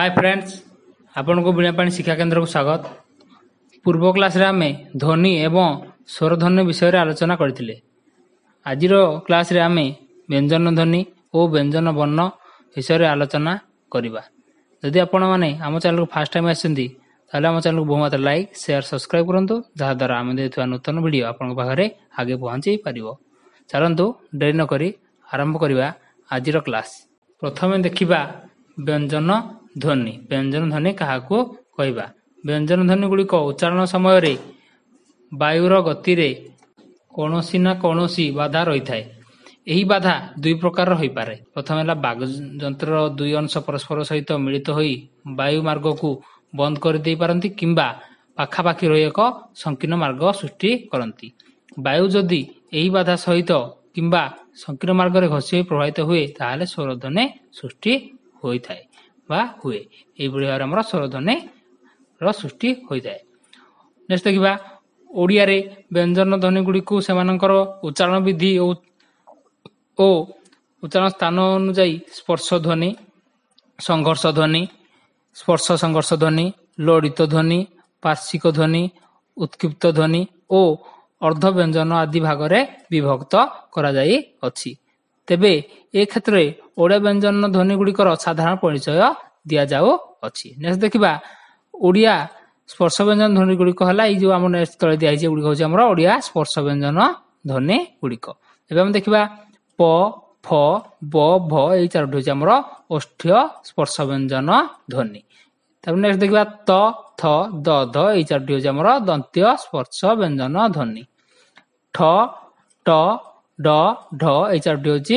ହାଏ friends ଆପଣଙ୍କୁ ବୀଣାପାଣି ଶିକ୍ଷା କେନ୍ଦ୍ରକୁ ସ୍ୱାଗତ ପୂର୍ବ କ୍ଲାସ୍ରେ ଆମେ ଧ୍ୱନି ଏବଂ ସ୍ୱରଧ୍ୱନି ବିଷୟରେ ଆଲୋଚନା କରିଥିଲେ ଆଜିର କ୍ଲାସ୍ରେ ଆମେ ବ୍ୟଞ୍ଜନ ଧ୍ୱନି ଓ ବ୍ୟଞ୍ଜନ ବର୍ଣ୍ଣ ବିଷୟରେ ଆଲୋଚନା କରିବା ଯଦି ଆପଣମାନେ ଆମ ଚ୍ୟାନେଲକୁ ଫାର୍ଷ୍ଟ ଟାଇମ୍ ଆସିଛନ୍ତି ତାହେଲେ ଆମ ଚ୍ୟାନେଲକୁ ବହୁମାତ୍ରା ଲାଇକ୍ ସେୟାର ସବସ୍କ୍ରାଇବ୍ କରନ୍ତୁ ଯାହାଦ୍ୱାରା ଆମେ ଦେଉଥିବା ନୂତନ ଭିଡ଼ିଓ ଆପଣଙ୍କ ପାଖରେ ଆଗେ ପହଞ୍ଚାଇ ପାରିବ ଚାଲନ୍ତୁ ଡେରି ନକରି ଆରମ୍ଭ କରିବା ଆଜିର କ୍ଲାସ୍ ପ୍ରଥମେ ଦେଖିବା ବ୍ୟଞ୍ଜନ ଧ୍ୱନି ବ୍ୟଞ୍ଜନ ଧ୍ୱନି କାହାକୁ କହିବା ବ୍ୟଞ୍ଜନ ଧ୍ୱନି ଗୁଡ଼ିକ ଉଚ୍ଚାରଣ ସମୟରେ ବାୟୁର ଗତିରେ କୌଣସି ନା କୌଣସି ବାଧା ରହିଥାଏ ଏହି ବାଧା ଦୁଇ ପ୍ରକାରର ହୋଇପାରେ ପ୍ରଥମେ ହେଲା ବାଘ ଯନ୍ତ୍ରର ଦୁଇ ଅଂଶ ପରସ୍ପର ସହିତ ମିଳିତ ହୋଇ ବାୟୁ ମାର୍ଗକୁ ବନ୍ଦ କରିଦେଇପାରନ୍ତି କିମ୍ବା ପାଖାପାଖି ରହି ଏକ ସଂକୀର୍ଣ୍ଣ ମାର୍ଗ ସୃଷ୍ଟି କରନ୍ତି ବାୟୁ ଯଦି ଏହି ବାଧା ସହିତ କିମ୍ବା ସଂକୀର୍ଣ୍ଣ ମାର୍ଗରେ ଘଷି ହୋଇ ପ୍ରଭାବିତ ହୁଏ ତାହେଲେ ସ୍ୱରଧ୍ୱନି ସୃଷ୍ଟି ହୋଇଥାଏ ବା ହୁଏ ଏହିଭଳି ଭାବରେ ଆମର ସ୍ୱରଧ୍ୱନିର ସୃଷ୍ଟି ହୋଇଥାଏ ନେକ୍ସଟ ଦେଖିବା ଓଡ଼ିଆରେ ବ୍ୟଞ୍ଜନ ଧ୍ୱନି ଗୁଡ଼ିକୁ ସେମାନଙ୍କର ଉଚ୍ଚାରଣ ବିଧି ଓ ଓ ଉଚ୍ଚାରଣ ସ୍ଥାନ ଅନୁଯାୟୀ ସ୍ପର୍ଶ ଧ୍ୱନି ସଂଘର୍ଷ ଧ୍ୱନି ସ୍ପର୍ଶ ସଂଘର୍ଷ ଧ୍ୱନି ଲୋଡ଼ିତ ଧ୍ୱନି ପାର୍ଶ୍ୱିକ ଧ୍ୱନି ଉତ୍କ୍ଷିପ୍ତ ଧ୍ୱନି ଓ ଅର୍ଦ୍ଧ ବ୍ୟଞ୍ଜନ ଆଦି ଭାଗରେ ବିଭକ୍ତ କରାଯାଇଅଛି ତେବେ ଏ କ୍ଷେତ୍ରରେ ଓଡ଼ିଆ ବ୍ୟଞ୍ଜନ ଧ୍ୱନିଗୁଡ଼ିକର ସାଧାରଣ ପରିଚୟ ଦିଆଯାଉଅଛି ନେକ୍ସଟ ଦେଖିବା ଓଡ଼ିଆ ସ୍ପର୍ଶ ବ୍ୟଞ୍ଜନ ଧ୍ୱନି ଗୁଡ଼ିକ ହେଲା ଏଇ ଯେଉଁ ଆମ ନେକ୍ସଟ ତଳେ ଦିଆଯାଇଛି ଏଗୁଡ଼ିକ ହେଉଛି ଆମର ଓଡ଼ିଆ ସ୍ପର୍ଶ ବ୍ୟଞ୍ଜନ ଧ୍ୱନି ଗୁଡ଼ିକ ଏବେ ଆମେ ଦେଖିବା ପ ଫ ବ ଭ ଏଇ ଚାରୋଟି ହେଉଛି ଆମର ଓଷ୍ଠୀୟ ସ୍ପର୍ଶ ବ୍ୟଞ୍ଜନ ଧ୍ୱନି ତାପରେ ନେକ୍ସଟ ଦେଖିବା ତ ଥ ଦ ଧ ଏଇ ଚାରୋଟି ହେଉଛି ଆମର ଦନ୍ତ୍ୟ ସ୍ପର୍ଶ ବ୍ୟଞ୍ଜନ ଧ୍ୱନି ଠ ଟ ড ঢ এই চারটি হচ্ছে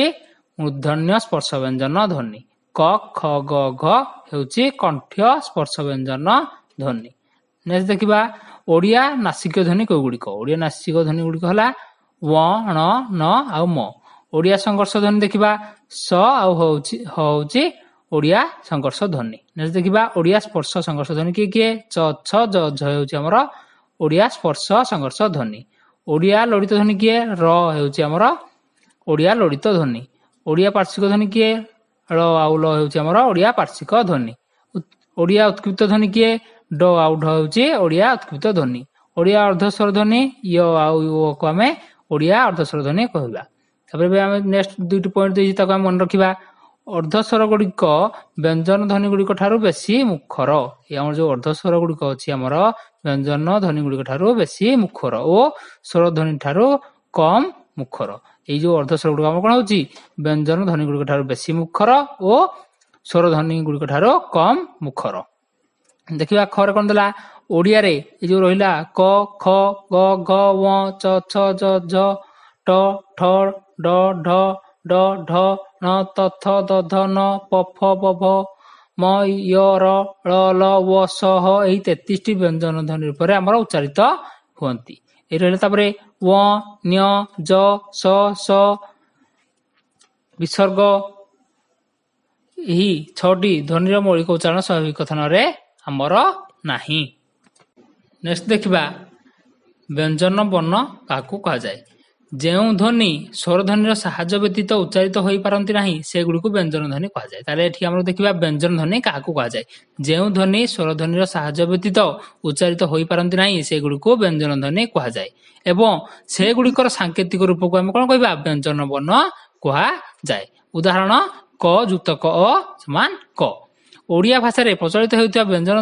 মূর্ধন্য স্পর্শ ব্যঞ্জন ধ্বনি ক খ গ ঘ হচ্ছে কণ্ঠ স্পর্শ ব্যঞ্জন ধ্বনি নেক্সট দেখিবা ওড়িয়া নাসিক ধ্বনি কেউগুড়িক ওড়িয়া নাসিক ধ্বনি গুড়িক হল ও ণ ন আউ ম ওড়িয়া সংঘর্ষ ধ্বনি দেখিবা স আউ হচ্ছে হ হচ্ছে ওড়িয়া সংঘর্ষ ধ্বনি নেক্সট দেখিবা ওড়িয়া স্পর্শ সংঘর্ষ ধ্বনি কি কি চ ছ জ ঝ হচ্ছে আমার ওড়িয়া স্পর্শ সংঘর্ষ ধ্বনি ଓଡ଼ିଆ ଲଳିତ ଧ୍ୱନି କିଏ? ର ହେଉଛି ଆମର ଓଡ଼ିଆ ଲଳିତ ଧ୍ୱନି । ଓଡ଼ିଆ ପାର୍ଶ୍ୱିକ ଧ୍ୱନି କିଏ? ଳ ଆଉ ଲ ହେଉଛି ଆମର ଓଡ଼ିଆ ପାର୍ଶ୍ୱିକ ଧ୍ୱନି । ଓଡ଼ିଆ ଉତ୍କୃତ ଧ୍ୱନି କିଏ? ଡ ଆଉ ଢ ହେଉଛି ଓଡ଼ିଆ ଉତ୍କୃତ ଧ୍ୱନି । ଓଡ଼ିଆ ଅର୍ଦ୍ଧସ୍ୱର ଧ୍ୱନି ୟ ଆଉ କୁ ଆମେ ଓଡ଼ିଆ ଅର୍ଦ୍ଧସ୍ୱର ଧ୍ୱନି କହିବା । ତାପରେ ଏବେ ଆମେ ନେକ୍ସଟ ଦୁଇଟି ପଏଣ୍ଟ ଦେଇଛି ତାକୁ ଆମେ ମନେ ରଖିବା । ଗୁଡ଼ିକ ବ୍ୟଞ୍ଜନ ଧ୍ୱନି ଧ୍ୱନିଗୁଡ଼ିକଠାରୁ ବେଶୀ ମୁଖର ଏ ଆମର ଯୋଉ ଗୁଡ଼ିକ ଅଛି ଆମର ବ୍ୟଞ୍ଜନ ଧ୍ୱନି ଧ୍ୱନିଗୁଡ଼ିକଠାରୁ ବେଶୀ ମୁଖର ଓ ଠାରୁ କମ୍ ମୁଖର ଏଇ ଯୋଉ ଗୁଡ଼ିକ ଆମର କଣ ହେଉଛି ବ୍ୟଞ୍ଜନ ଠାରୁ ବେଶୀ ମୁଖର ଓ ସ୍ୱର ଧ୍ୱନିଗୁଡ଼ିକଠାରୁ କମ୍ ମୁଖର ଦେଖିବା ଖରେ କଣ ଦେଲା ଓଡ଼ିଆରେ ଏ ଯୋଉ ରହିଲା କ ଖ ଗ ଘ ୱ ଚ ଛ ଜ ଝ ଟ ଠ ଡ ଢ ଡ ଢ ନ ତଥ ଦଧ ନ ପଫ ପଭ ମ ୟ ର ଳ ଓ ଏହି ତେତିଶଟି ବ୍ୟଞ୍ଜନ ଧ୍ୱନି ରୂପରେ ଆମର ଉଚ୍ଚାରିତ ହୁଅନ୍ତି ଏ ରହିଲେ ତାପରେ ୱ ନ୍ୟ ଜ ସ ସ ବିସର୍ଗ ଏହି ଛଅଟି ଧ୍ୱନିର ମୌଳିକ ଉଚ୍ଚାରଣ ସ୍ୱାଭାବିକ କଥନରେ ଆମର ନାହିଁ ନେକ୍ସଟ ଦେଖିବା ବ୍ୟଞ୍ଜନ ବର୍ଣ୍ଣ କାହାକୁ କୁହାଯାଏ ଯେଉଁ ଧ୍ୱନି ସ୍ୱରଧ୍ୱନିର ସାହାଯ୍ୟ ବ୍ୟତୀତ ଉଚ୍ଚାରିତ ହୋଇପାରନ୍ତି ନାହିଁ ସେଗୁଡ଼ିକୁ ବ୍ୟଞ୍ଜନ ଧ୍ୱନି କୁହାଯାଏ ତାହେଲେ ଏଠି ଆମର ଦେଖିବା ବ୍ୟଞ୍ଜନ ଧ୍ୱନି କାହାକୁ କୁହାଯାଏ ଯେଉଁ ଧ୍ୱନି ସ୍ୱରଧ୍ୱନିର ସାହାଯ୍ୟ ବ୍ୟତୀତ ଉଚ୍ଚାରିତ ହୋଇପାରନ୍ତି ନାହିଁ ସେଗୁଡ଼ିକୁ ବ୍ୟଞ୍ଜନ ଧ୍ୱନି କୁହାଯାଏ ଏବଂ ସେଗୁଡ଼ିକର ସାଙ୍କେତିକ ରୂପକୁ ଆମେ କ'ଣ କହିବା ବ୍ୟଞ୍ଜନ ବର୍ଣ୍ଣ କୁହାଯାଏ ଉଦାହରଣ କ ଯୁକ୍ତ କ ସମାନ କ ଓଡ଼ିଆ ଭାଷାରେ ପ୍ରଚଳିତ ହେଉଥିବା ବ୍ୟଞ୍ଜନ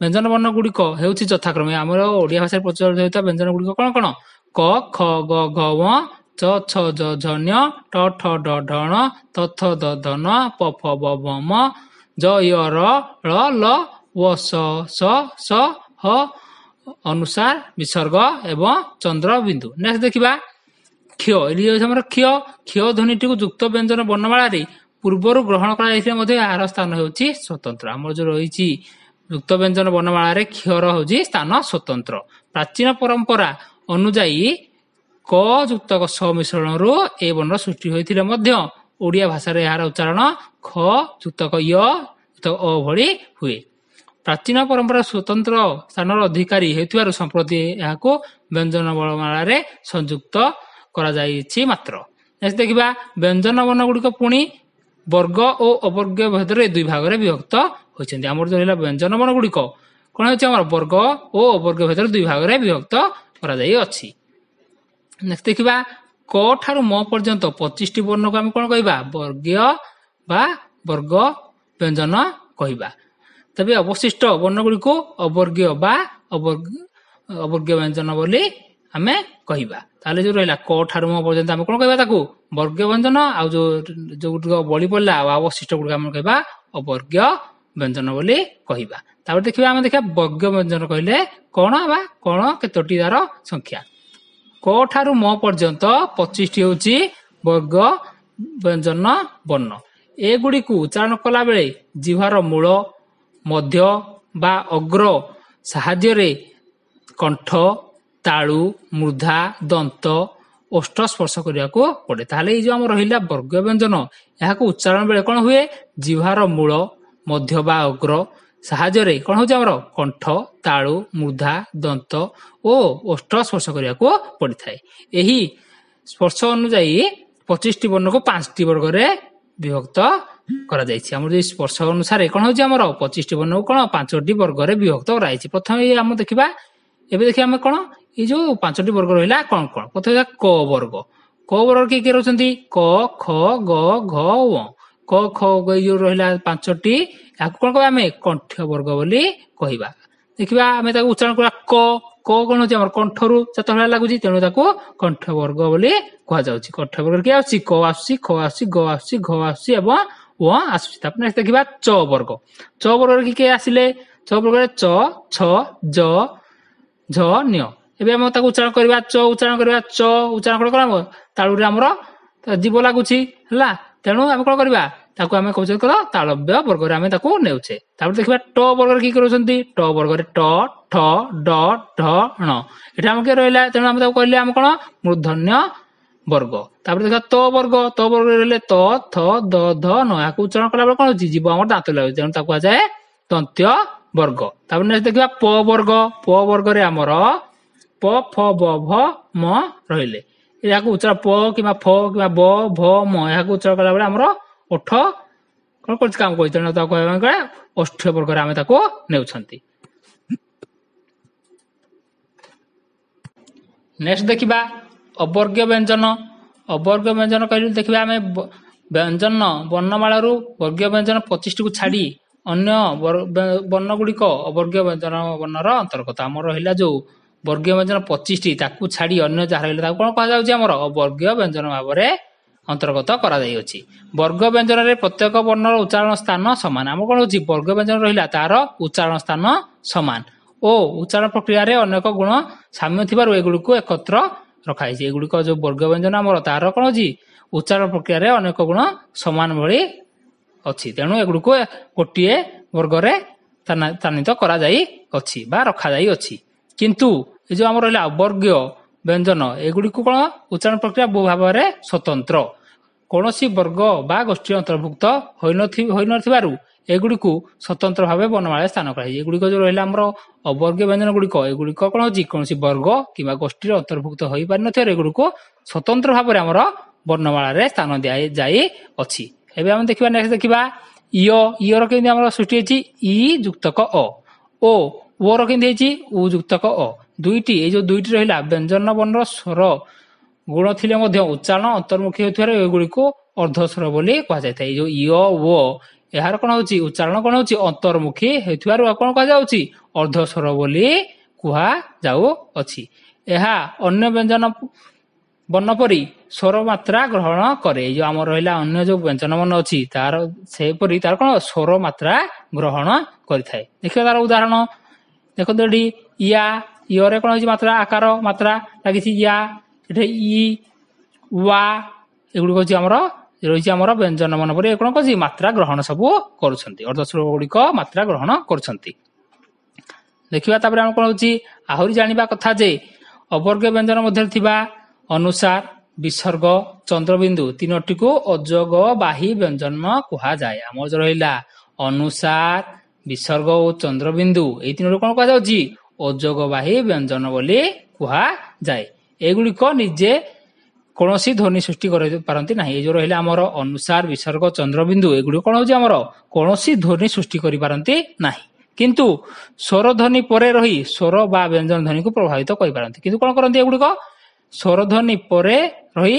ବ୍ୟଞ୍ଜନ ବର୍ଣ୍ଣ ଗୁଡ଼ିକ ହେଉଛି ଯଥାକ୍ରମେ ଆମର ଓଡ଼ିଆ ଭାଷାରେ ପ୍ରଚଳିତ ହେଉଥିବା ବ୍ୟଞ୍ଜନ ଗୁଡ଼ିକ କ'ଣ କ'ଣ କ ଖ ଗ ଅନୁସାର ବିସର୍ଗ ଏବଂ ଚନ୍ଦ୍ର ବିନ୍ଦୁ ନେକ୍ସଟ ଦେଖିବା କ୍ଷୟ ଏଇଠି ହେଉଛି ଆମର କ୍ଷୟ କ୍ଷୟ ଧ୍ୱନିଟିକୁ ଯୁକ୍ତ ବ୍ୟଞ୍ଜନ ବର୍ଣ୍ଣମାଳାରେ ପୂର୍ବରୁ ଗ୍ରହଣ କରାଯାଇଥିଲେ ମଧ୍ୟ ଏହାର ସ୍ଥାନ ହେଉଛି ସ୍ୱତନ୍ତ୍ର ଆମର ଯେଉଁ ରହିଛି ଯୁକ୍ତ ବ୍ୟଞ୍ଜନ ବର୍ଣ୍ଣମାଳାରେ କ୍ଷୟର ହେଉଛି ସ୍ଥାନ ସ୍ୱତନ୍ତ୍ର ପ୍ରାଚୀନ ପରମ୍ପରା ଅନୁଯାୟୀ କ ଯୁକ୍ତ କ ମିଶ୍ରଣରୁ ଏ ବର୍ଣ୍ଣର ସୃଷ୍ଟି ହୋଇଥିଲେ ମଧ୍ୟ ଓଡ଼ିଆ ଭାଷାରେ ଏହାର ଉଚ୍ଚାରଣ ଖ ଯୁକ୍ତ କ ୟୁକ୍ତକ ଅ ଭଳି ହୁଏ ପ୍ରାଚୀନ ପରମ୍ପରା ସ୍ୱତନ୍ତ୍ର ସ୍ଥାନର ଅଧିକାରୀ ହେଉଥିବାରୁ ସମ୍ପ୍ରତି ଏହାକୁ ବ୍ୟଞ୍ଜନ ବର୍ଣ୍ଣମାଳାରେ ସଂଯୁକ୍ତ କରାଯାଇଛି ମାତ୍ର ନେକ୍ସଟ ଦେଖିବା ବ୍ୟଞ୍ଜନ ବର୍ଣ୍ଣ ଗୁଡ଼ିକ ପୁଣି ବର୍ଗ ଓ ଅବର୍ଗ ଭେଦରେ ଦୁଇ ଭାଗରେ ବିଭକ୍ତ ହୋଇଛନ୍ତି ଆମର ଯେଉଁ ରହିଲା ବ୍ୟଞ୍ଜନ ବର୍ଣ୍ଣ ଗୁଡ଼ିକ କ'ଣ ହେଉଛି ଆମର ବର୍ଗ ଓ ଅବର୍ଗ ଭେଦରେ ଦୁଇ ଭାଗରେ ବିଭକ୍ତ କରାଯାଇଅଛି ନେକ୍ସଟ ଦେଖିବା କ ଠାରୁ ମ ପର୍ଯ୍ୟନ୍ତ ପଚିଶଟି ବର୍ଣ୍ଣକୁ ଆମେ କ'ଣ କହିବା ବର୍ଗୀୟ ବା ବର୍ଗ ବ୍ୟଞ୍ଜନ କହିବା ତେବେ ଅବଶିଷ୍ଟ ବର୍ଣ୍ଣ ଗୁଡ଼ିକୁ ଅବର୍ଗୀୟ ବା ଅବର୍ଗ ବ୍ୟଞ୍ଜନ ବୋଲି ଆମେ କହିବା ତାହେଲେ ଯେଉଁ ରହିଲା କ ଠାରୁ ମ ପର୍ଯ୍ୟନ୍ତ ଆମେ କ'ଣ କହିବା ତାକୁ ବର୍ଗ ବ୍ୟଞ୍ଜନ ଆଉ ଯେଉଁ ଯେଉଁ ଗୁଡ଼ିକ ବଳି ପଡ଼ିଲା ଆଉ ଅବଶିଷ୍ଟ ଗୁଡ଼ିକ ଆମେ କହିବା ଅବର୍ଗୀୟ ବ୍ୟଞ୍ଜନ ବୋଲି କହିବା ତାପରେ ଦେଖିବା ଆମେ ଦେଖିବା ବଜ୍ଞ ବ୍ୟଞ୍ଜନ କହିଲେ କଣ ବା କଣ କେତୋଟି ତାର ସଂଖ୍ୟା କ ଠାରୁ ମ ପର୍ଯ୍ୟନ୍ତ ପଚିଶଟି ହେଉଛି ବର୍ଗ ବ୍ୟଞ୍ଜନ ବର୍ଣ୍ଣ ଏଗୁଡ଼ିକୁ ଉଚ୍ଚାରଣ କଲାବେଳେ ଜିହ୍ୱାର ମୂଳ ମଧ୍ୟ ବା ଅଗ୍ର ସାହାଯ୍ୟରେ କଣ୍ଠ ତାଳୁ ମୃଦ୍ଧା ଦନ୍ତ ଓଷ୍ଠ ସ୍ପର୍ଶ କରିବାକୁ ପଡ଼େ ତାହେଲେ ଏଇ ଯେଉଁ ଆମର ରହିଲା ବର୍ଗ ବ୍ୟଞ୍ଜନ ଏହାକୁ ଉଚ୍ଚାରଣ ବେଳେ କ'ଣ ହୁଏ ଜିହ୍ୱାର ମୂଳ ମଧ୍ୟ ବା ଅଗ୍ର ସାହାଯ୍ୟରେ କଣ ହଉଛି ଆମର କଣ୍ଠ ତାଳୁ ମୃଦ୍ଧା ଦନ୍ତ ଓ ଅଷ୍ଟ ସ୍ପର୍ଶ କରିବାକୁ ପଡିଥାଏ ଏହି ସ୍ପର୍ଶ ଅନୁଯାୟୀ ପଚିଶଟି ବର୍ଣ୍ଣକୁ ପାଞ୍ଚଟି ବର୍ଗରେ ବିଭକ୍ତ କରାଯାଇଛି ଆମର ଯଦି ସ୍ପର୍ଶ ଅନୁସାରେ କଣ ହଉଛି ଆମର ପଚିଶଟି ବର୍ଣ୍ଣକୁ କଣ ପାଞ୍ଚଟି ବର୍ଗରେ ବିଭକ୍ତ କରାଯାଇଛି ପ୍ରଥମେ ଆମେ ଦେଖିବା ଏବେ ଦେଖିବା ଆମେ କଣ ଏଇ ଯୋଉ ପାଞ୍ଚଟି ବର୍ଗ ରହିଲା କଣ କଣ ପ୍ରଥମେ କ ବର୍ଗ କ ବର୍ଗ କିଏ କିଏ ରହୁଛନ୍ତି କ ଖ ଗ ଘ ଓ କ ଖ ଏଇ ଯୋଉ ରହିଲା ପାଞ୍ଚଟି ଏହାକୁ କଣ କହିବା ଆମେ କଣ୍ଠ ବର୍ଗ ବୋଲି କହିବା ଦେଖିବା ଆମେ ତାକୁ ଉଚ୍ଚାରଣ କରିବା କ କ କଣ ହଉଛି ଆମର କଣ୍ଠରୁ ଚତୁର୍ଭୁଜ ଲାଗୁଛି ତେଣୁ ତାକୁ କଣ୍ଠ ବର୍ଗ ବୋଲି କୁହାଯାଉଛି କଣ୍ଠ ବର୍ଗରେ କିଏ ଆସୁଛି କ ଆସୁଛି ଖ ଆସୁଛି ଗ ଆସୁଛି ଘ ଆସୁଛି ଏବଂ ଓ ଆସୁଛି ତାପରେ ନେକ୍ସଟ ଦେଖିବା ଚ ବର୍ଗ ଚ ବର୍ଗରେ କି କିଏ ଆସିଲେ ଚ ବର୍ଗରେ ଚ ଛ ଜ ଝ ନିଅ ଏବେ ଆମେ ତାକୁ ଉଚ୍ଚାରଣ କରିବା ଚ ଉଚ୍ଚାରଣ କରିବା ଚ ଉଚ୍ଚାରଣ କଲେ କଣ ହେବ ତାଳୁରେ ଆମର ଜୀବ ଲାଗୁଛି ହେଲା ତେଣୁ ଆମେ କ'ଣ କରିବା ତାକୁ ଆମେ କହୁଛେ କର ତାଳବ୍ୟ ବର୍ଗରେ ଆମେ ତାକୁ ନେଉଛେ ତାପରେ ଦେଖିବା ଟ ବର୍ଗରେ କି କରୁଛନ୍ତି ଟ ବର୍ଗରେ ଟ ଠ ଡ ଢ ଣ ଏଇଟା ଆମର କିଏ ରହିଲା ତେଣୁ ଆମେ ତାକୁ କହିଲେ ଆମେ କ'ଣ ମୂର୍ଧନ୍ୟ ବର୍ଗ ତାପରେ ଦେଖିବା ତ ବର୍ଗ ତ ବର୍ଗରେ ରହିଲେ ତ ଥ ଦ ଧ ନ ଏହାକୁ ଉଚ୍ଚାରଣ କଲାବେଳେ କ'ଣ ହେଉଛି ଜୀବ ଆମର ଦାନ୍ତ ଲାଗୁଛି ତେଣୁ ତାକୁ କୁହାଯାଏ ତନ୍ତ୍ୟ ବର୍ଗ ତାପରେ ନେକ୍ସଟ ଦେଖିବା ପ ବର୍ଗ ପ ବର୍ଗରେ ଆମର ପ ଫ ବ ଭ ମ ରହିଲେ ଏହାକୁ ଉଚ୍ଚ ପ କିମ୍ବା ଫ କିମ୍ବା ବ ଭ ମ ଏହାକୁ ଉଚ୍ଚାର କଲା ବେଳେ ଆମର ଓଠ କଣ କରୁଛି କାମ କହିଛ ନା ତାକୁ କହିବା ପାଇଁ ଅଷ୍ଟ୍ରୀୟ ବର୍ଗରେ ଆମେ ତାକୁ ନେଉଛନ୍ତି ନେକ୍ସଟ ଦେଖିବା ଅବର୍ଗ ବ୍ୟଞ୍ଜନ ଅବର୍ଗ ବ୍ୟଞ୍ଜନ କହିଲେ ଦେଖିବା ଆମେ ବ୍ୟଞ୍ଜନ ବର୍ଣ୍ଣମାଳାରୁ ବର୍ଗୀୟ ବ୍ୟଞ୍ଜନ ପଚିଶଟିକୁ ଛାଡ଼ି ଅନ୍ୟ ବର୍ଣ୍ଣ ଗୁଡ଼ିକ ଅବର୍ଗ ବ୍ୟଞ୍ଜନ ବର୍ଣ୍ଣର ଅନ୍ତର୍ଗତ ଆମର ରହିଲା ଯୋଉ ବର୍ଗୀୟ ବ୍ୟଞ୍ଜନ ପଚିଶଟି ତାକୁ ଛାଡ଼ି ଅନ୍ୟ ଯାହା ରହିଲେ ତାକୁ କ'ଣ କୁହାଯାଉଛି ଆମର ବର୍ଗୀୟ ବ୍ୟଞ୍ଜନ ଭାବରେ ଅନ୍ତର୍ଗତ କରାଯାଇଅଛି ବର୍ଗ ବ୍ୟଞ୍ଜନରେ ପ୍ରତ୍ୟେକ ବର୍ଣ୍ଣର ଉଚ୍ଚାରଣ ସ୍ଥାନ ସମାନ ଆମର କ'ଣ ହେଉଛି ବର୍ଗ ବ୍ୟଞ୍ଜନ ରହିଲା ତାର ଉଚ୍ଚାରଣ ସ୍ଥାନ ସମାନ ଓ ଉଚ୍ଚାରଣ ପ୍ରକ୍ରିୟାରେ ଅନେକ ଗୁଣ ସାମ୍ୟ ଥିବାରୁ ଏଗୁଡ଼ିକୁ ଏକତ୍ର ରଖାଯାଇଛି ଏଗୁଡ଼ିକ ଯେଉଁ ବର୍ଗ ବ୍ୟଞ୍ଜନ ଆମର ତାର କ'ଣ ହେଉଛି ଉଚ୍ଚାରଣ ପ୍ରକ୍ରିୟାରେ ଅନେକ ଗୁଣ ସମାନ ଭଳି ଅଛି ତେଣୁ ଏଗୁଡ଼ିକୁ ଗୋଟିଏ ବର୍ଗରେ ସ୍ଥାନିତ କରାଯାଇଅଛି ବା ରଖାଯାଇଅଛି କିନ୍ତୁ ଏ ଯେଉଁ ଆମର ରହିଲା ବର୍ଗୀୟ ବ୍ୟଞ୍ଜନ ଏଗୁଡ଼ିକୁ କ'ଣ ଉଚ୍ଚାରଣ ପ୍ରକ୍ରିୟା ବହୁ ଭାବରେ ସ୍ୱତନ୍ତ୍ର କୌଣସି ବର୍ଗ ବା ଗୋଷ୍ଠୀ ଅନ୍ତର୍ଭୁକ୍ତ ହୋଇନଥିବାରୁ ଏଗୁଡ଼ିକୁ ସ୍ୱତନ୍ତ୍ର ଭାବେ ବର୍ଣ୍ଣମାଳାରେ ସ୍ଥାନ କରାଯାଇଛି ଏଗୁଡ଼ିକ ଯେଉଁ ରହିଲା ଆମର ଅବର୍ଗୀୟ ବ୍ୟଞ୍ଜନ ଗୁଡ଼ିକ ଏଗୁଡ଼ିକ କ'ଣ ହେଉଛି କୌଣସି ବର୍ଗ କିମ୍ବା ଗୋଷ୍ଠୀର ଅନ୍ତର୍ଭୁକ୍ତ ହୋଇପାରିନଥିବାରୁ ଏଗୁଡ଼ିକୁ ସ୍ୱତନ୍ତ୍ର ଭାବରେ ଆମର ବର୍ଣ୍ଣମାଳାରେ ସ୍ଥାନ ଦିଆ ଅଛି ଏବେ ଆମେ ଦେଖିବା ନେକ୍ସଟ ଦେଖିବା ଇଅ ଇଅର କେମିତି ଆମର ସୃଷ୍ଟି ହେଇଛି ଇ ଯୁକ୍ତକ ଅ ଓ ଓର କେମିତି ହେଇଛି ଉ ଯୁକ୍ତକ ଅ ଦୁଇଟି ଏଇ ଯୋଉ ଦୁଇଟି ରହିଲା ବ୍ୟଞ୍ଜନ ବର୍ଣ୍ଣର ସ୍ୱର ଗୁଣ ଥିଲେ ମଧ୍ୟ ଉଚ୍ଚାରଣ ଅନ୍ତର୍ମୁଖୀ ହେଉଥିବାରୁ ଏଗୁଡ଼ିକୁ ଅର୍ଦ୍ଧସ୍ୱର ବୋଲି କୁହାଯାଇଥାଏ ଏଇ ଯୋଉ ୟ ଓ ଏହାର କଣ ହେଉଛି ଉଚ୍ଚାରଣ କଣ ହେଉଛି ଅନ୍ତର୍ମୁଖୀ ହେଉଥିବାରୁ କଣ କୁହାଯାଉଛି ଅର୍ଦ୍ଧସ୍ୱର ବୋଲି କୁହାଯାଉଅଛି ଏହା ଅନ୍ୟ ବ୍ୟଞ୍ଜନ ବର୍ଣ୍ଣ ପରି ସ୍ୱର ମାତ୍ରା ଗ୍ରହଣ କରେ ଏଇ ଯୋଉ ଆମର ରହିଲା ଅନ୍ୟ ଯୋଉ ବ୍ୟଞ୍ଜନ ବର୍ଣ୍ଣ ଅଛି ତାର ସେପରି ତାର କଣ ସ୍ୱର ମାତ୍ରା ଗ୍ରହଣ କରିଥାଏ ଦେଖିବା ତାର ଉଦାହରଣ ଦେଖନ୍ତୁ ଏଠି ୟା ୟରେ କ'ଣ ହେଉଛି ମାତ୍ରା ଆକାର ମାତ୍ରା ଲାଗିଛି ୟା ଏଠି ଇ ୱା ଏଗୁଡ଼ିକ ହେଉଛି ଆମର ରହିଛି ଆମର ବ୍ୟଞ୍ଜନ ମନ ପରି କ'ଣ କହୁଛି ମାତ୍ରା ଗ୍ରହଣ ସବୁ କରୁଛନ୍ତି ଅର୍ଦ୍ଧସ୍ୱର ଗୁଡ଼ିକ ମାତ୍ରା ଗ୍ରହଣ କରୁଛନ୍ତି ଦେଖିବା ତାପରେ ଆମର କ'ଣ ହେଉଛି ଆହୁରି ଜାଣିବା କଥା ଯେ ଅବର୍ଗ ବ୍ୟଞ୍ଜନ ମଧ୍ୟରେ ଥିବା ଅନୁସାର ବିସର୍ଗ ଚନ୍ଦ୍ରବିନ୍ଦୁ ତିନୋଟିକୁ ଅଯୋଗ ବାହୀ ବ୍ୟଞ୍ଜନ କୁହାଯାଏ ଆମର ରହିଲା ଅନୁସାର ବିସର୍ଗ ଓ ଚନ୍ଦ୍ରବିନ୍ଦୁ ଏଇ ତିନୋଟି କଣ କୁହାଯାଉଛି ଅଯୋଗବାହୀ ବ୍ୟଞ୍ଜନ ବୋଲି କୁହାଯାଏ ଏଗୁଡ଼ିକ ନିଜେ କୌଣସି ଧ୍ୱନି ସୃଷ୍ଟି କରିପାରନ୍ତି ନାହିଁ ଏ ଯୋଉ ରହିଲେ ଆମର ଅନୁସାର ବିସର୍ଗ ଚନ୍ଦ୍ରବିନ୍ଦୁ ଏଗୁଡ଼ିକ କଣ ହଉଛି ଆମର କୌଣସି ଧ୍ୱନି ସୃଷ୍ଟି କରିପାରନ୍ତି ନାହିଁ କିନ୍ତୁ ସ୍ୱର ଧ୍ୱନି ପରେ ରହି ସ୍ୱର ବା ବ୍ୟଞ୍ଜନ ଧ୍ୱନିକୁ ପ୍ରଭାବିତ କରିପାରନ୍ତି କିନ୍ତୁ କଣ କରନ୍ତି ଏଗୁଡ଼ିକ ସ୍ୱର ଧ୍ୱନି ପରେ ରହି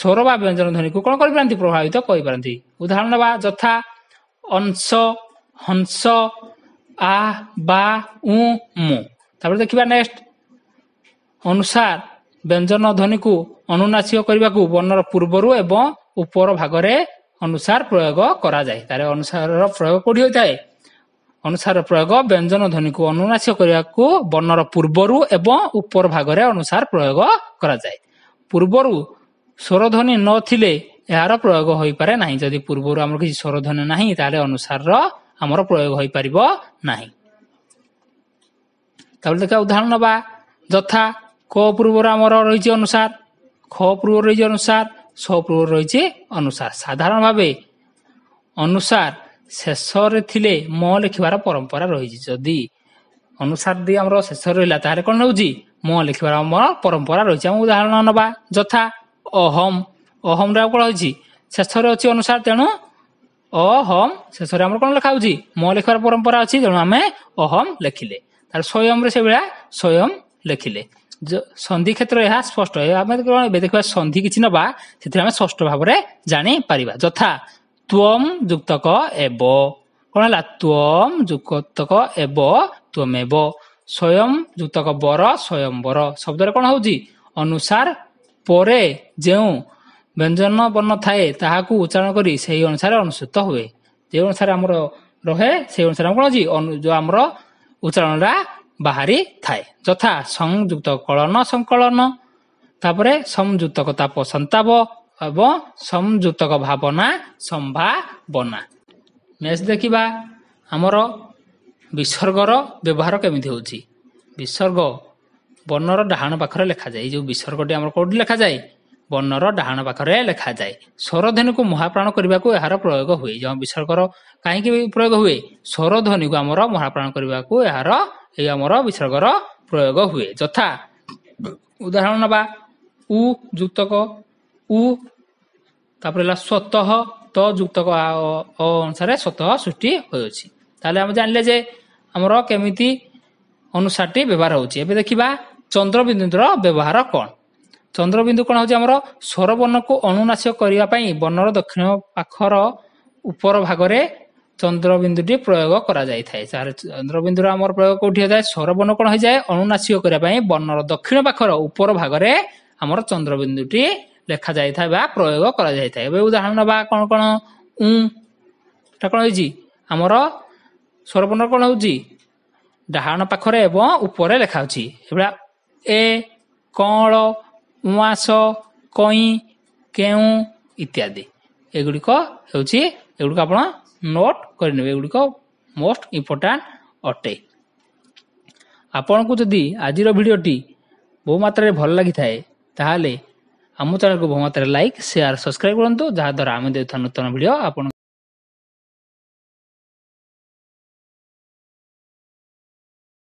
ସ୍ୱର ବା ବ୍ୟଞ୍ଜନ ଧ୍ୱନିକୁ କଣ କରିପାରନ୍ତି ପ୍ରଭାବିତ କରିପାରନ୍ତି ଉଦାହରଣ ବା ଯଥା ଅଂଶ ହଂସ ଆ ବା ଉ ତାପରେ ଦେଖିବା ନେକ୍ସଟ ଅନୁସାର ବ୍ୟଞ୍ଜନ ଧ୍ୱନିକୁ ଅନୁନାସିକ କରିବାକୁ ବର୍ଣ୍ଣର ପୂର୍ବରୁ ଏବଂ ଉପର ଭାଗରେ ଅନୁସାର ପ୍ରୟୋଗ କରାଯାଏ ତାର ଅନୁସାରର ପ୍ରୟୋଗ କୋଉଠି ହୋଇଥାଏ ଅନୁସାର ପ୍ରୟୋଗ ବ୍ୟଞ୍ଜନ ଧ୍ୱନିକୁ ଅନୁନାସିକ କରିବାକୁ ବର୍ଣ୍ଣର ପୂର୍ବରୁ ଏବଂ ଉପର ଭାଗରେ ଅନୁସାର ପ୍ରୟୋଗ କରାଯାଏ ପୂର୍ବରୁ ସ୍ୱରଧ୍ୱନି ନଥିଲେ ଏହାର ପ୍ରୟୋଗ ହୋଇପାରେ ନାହିଁ ଯଦି ପୂର୍ବରୁ ଆମର କିଛି ସ୍ୱରଧ୍ୱନି ନାହିଁ ତାହେଲେ ଅନୁସାରର ଆମର ପ୍ରୟୋଗ ହୋଇପାରିବ ନାହିଁ ତାପରେ ଦେଖିବା ଉଦାହରଣ ନେବା ଯଥା କ ପୂର୍ବର ଆମର ରହିଛି ଅନୁସାର ଖ ପୂର୍ବ ରହିଛି ଅନୁସାର ସ ପୂର୍ବ ରହିଛି ଅନୁସାର ସାଧାରଣ ଭାବେ ଅନୁସାର ଶେଷରେ ଥିଲେ ମ ଲେଖିବାର ପରମ୍ପରା ରହିଛି ଯଦି ଅନୁସାର ଦି ଆମର ଶେଷରେ ରହିଲା ତାହେଲେ କ'ଣ ନେଉଛି ମ ଲେଖିବାର ଆମର ପରମ୍ପରା ରହିଛି ଆମ ଉଦାହରଣ ନେବା ଯଥା ଅହମ୍ ଅହମ୍ରେ ଆଉ କ'ଣ ହେଉଛି ଶେଷରେ ଅଛି ଅନୁସାର ତେଣୁ ଅହମ୍ ଶେଷରେ ଆମର କ'ଣ ଲେଖା ହେଉଛି ମ ଲେଖିବାର ପରମ୍ପରା ଅଛି ତେଣୁ ଆମେ ଅହମ୍ ଲେଖିଲେ ତାହେଲେ ସ୍ୱୟଂରେ ସେଭଳିଆ ସ୍ୱୟଂ ଲେଖିଲେ ସନ୍ଧି କ୍ଷେତ୍ର ଏହା ସ୍ପଷ୍ଟ ଆମେ କ'ଣ ଏବେ ଦେଖିବା ସନ୍ଧି କିଛି ନବା ସେଥିରେ ଆମେ ସ୍ପଷ୍ଟ ଭାବରେ ଜାଣିପାରିବା ଯଥା ତ୍ୱମ୍ ଯୁକ୍ତକ ଏବ କ'ଣ ହେଲା ତ୍ୱମ୍ ଯୁକ୍ତକ ଏବ ତ୍ୱମେବ ସ୍ୱୟଂ ଯୁକ୍ତକ ବର ସ୍ୱୟଂ ବର ଶବ୍ଦରେ କ'ଣ ହେଉଛି ଅନୁସାର ପରେ ଯେଉଁ ବ୍ୟଞ୍ଜନ ବର୍ଣ୍ଣ ଥାଏ ତାହାକୁ ଉଚ୍ଚାରଣ କରି ସେହି ଅନୁସାରେ ଅନୁସୂତ ହୁଏ ଯେ ଅନୁସାରେ ଆମର ରହେ ସେହି ଅନୁସାରେ କ'ଣ ଅଛି ଯେଉଁ ଆମର ଉଚ୍ଚାରଣଟା ବାହାରି ଥାଏ ଯଥା ସଂଯୁକ୍ତ କଳନ ସଂକଳନ ତାପରେ ସଂଯୁକ୍ତକତା ପସନ୍ତାବ ଏବଂ ସଂଯୁକ୍ତକ ଭାବନା ସମ୍ଭାବନା ମ୍ୟାଚ୍ ଦେଖିବା ଆମର ବିସର୍ଗର ବ୍ୟବହାର କେମିତି ହେଉଛି ବିସର୍ଗ ବର୍ଣ୍ଣର ଡାହାଣ ପାଖରେ ଲେଖାଯାଏ ଏଇ ଯେଉଁ ବିସର୍ଗଟି ଆମର କେଉଁଠି ଲେଖାଯାଏ ବର୍ଣ୍ଣର ଡାହାଣ ପାଖରେ ଲେଖାଯାଏ ସ୍ୱରଧ୍ୱନିକୁ ମହାପ୍ରାଣ କରିବାକୁ ଏହାର ପ୍ରୟୋଗ ହୁଏ ଯେଉଁ ବିସର୍ଗର କାହିଁକି ପ୍ରୟୋଗ ହୁଏ ସ୍ୱରଧ୍ୱନିକୁ ଆମର ମହାପ୍ରାଣ କରିବାକୁ ଏହାର ଏଇ ଆମର ବିସର୍ଗର ପ୍ରୟୋଗ ହୁଏ ଯଥା ଉଦାହରଣ ନେବା ଉ ଯୁକ୍ତକ ଉ ତାପରେ ହେଲା ସ୍ୱତଃ ତ ଯୁକ୍ତକ ଅ ଅନୁସାରେ ସ୍ୱତଃ ସୃଷ୍ଟି ହୋଇଅଛି ତାହେଲେ ଆମେ ଜାଣିଲେ ଯେ ଆମର କେମିତି ଅନୁସାରଟି ବ୍ୟବହାର ହେଉଛି ଏବେ ଦେଖିବା ଚନ୍ଦ୍ରବିନ୍ଦୁର ବ୍ୟବହାର କ'ଣ ଚନ୍ଦ୍ରବିନ୍ଦୁ କ'ଣ ହେଉଛି ଆମର ସ୍ୱର ବର୍ଣ୍ଣକୁ ଅନୁନାଶ କରିବା ପାଇଁ ବର୍ଣ୍ଣର ଦକ୍ଷିଣ ପାଖର ଉପର ଭାଗରେ ଚନ୍ଦ୍ରବିନ୍ଦୁଟି ପ୍ରୟୋଗ କରାଯାଇଥାଏ ସାର୍ ଚନ୍ଦ୍ରବିନ୍ଦୁର ଆମର ପ୍ରୟୋଗ କୋଉଠି ହୋଇଥାଏ ସ୍ୱରବର୍ଣ୍ଣ କ'ଣ ହୋଇଯାଏ ଅନୁନାଶିକ କରିବା ପାଇଁ ବର୍ଣ୍ଣର ଦକ୍ଷିଣ ପାଖର ଉପର ଭାଗରେ ଆମର ଚନ୍ଦ୍ରବିନ୍ଦୁଟି ଲେଖାଯାଇଥାଏ ବା ପ୍ରୟୋଗ କରାଯାଇଥାଏ ଏବେ ଉଦାହରଣ ନେବା କ'ଣ କ'ଣ ଉଁ ଏଟା କ'ଣ ହେଇଛି ଆମର ସ୍ୱରବର୍ଣ୍ଣ କ'ଣ ହେଉଛି ଡାହାଣ ପାଖରେ ଏବଂ ଉପରେ ଲେଖା ହେଉଛି ଏଭଳିଆ ଏ କଅଁଳ ଉଆଁସ କଇଁ କେଉଁ ଇତ୍ୟାଦି ଏଗୁଡ଼ିକ ହେଉଛି ଏଗୁଡ଼ିକ ଆପଣ ନୋଟ୍ କରିନେବେ ଏଗୁଡ଼ିକ ମୋଷ୍ଟ ଇମ୍ପୋର୍ଟାଣ୍ଟ ଅଟେ ଆପଣଙ୍କୁ ଯଦି ଆଜିର ଭିଡ଼ିଓଟି ବହୁମାତ୍ରାରେ ଭଲ ଲାଗିଥାଏ ତାହେଲେ ଆମ ଚ୍ୟାନେଲକୁ ବହୁ ମାତ୍ରାରେ ଲାଇକ୍ ସେୟାର୍ ସବସ୍କ୍ରାଇବ୍ କରନ୍ତୁ ଯାହାଦ୍ୱାରା ଆମେ ଦେଉଥିବା ନୂତନ ଭିଡ଼ିଓ ଆପଣ